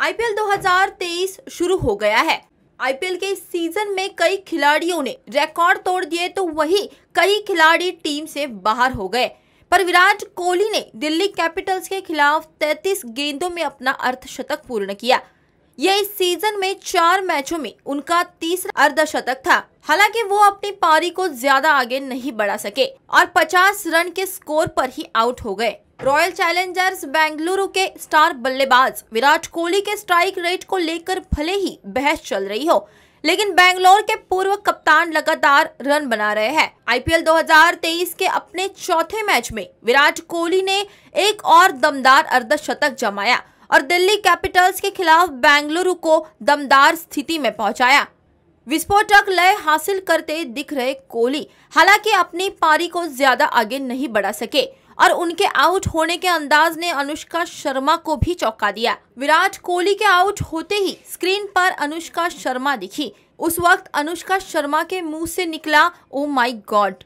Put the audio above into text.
IPL 2023 शुरू हो गया है आईपीएल के सीजन में कई खिलाड़ियों ने रिकॉर्ड तोड़ दिए तो वही कई खिलाड़ी टीम से बाहर हो गए पर विराट कोहली ने दिल्ली कैपिटल्स के खिलाफ 33 गेंदों में अपना अर्धशतक पूर्ण किया यह इस सीजन में चार मैचों में उनका तीसरा अर्धशतक था हालांकि वो अपनी पारी को ज्यादा आगे नहीं बढ़ा सके और 50 रन के स्कोर पर ही आउट हो गए रॉयल चैलेंजर्स बेंगलुरु के स्टार बल्लेबाज विराट कोहली के स्ट्राइक रेट को लेकर भले ही बहस चल रही हो लेकिन बेंगलोर के पूर्व कप्तान लगातार रन बना रहे हैं आईपीएल 2023 के अपने चौथे मैच में विराट कोहली ने एक और दमदार अर्धशतक जमाया और दिल्ली कैपिटल्स के खिलाफ बेंगलुरु को दमदार स्थिति में पहुंचाया विस्फोटक लय हासिल करते दिख रहे कोहली हालांकि अपनी पारी को ज्यादा आगे नहीं बढ़ा सके और उनके आउट होने के अंदाज ने अनुष्का शर्मा को भी चौंका दिया विराट कोहली के आउट होते ही स्क्रीन पर अनुष्का शर्मा दिखी उस वक्त अनुष्का शर्मा के मुंह से निकला ओ माय गॉड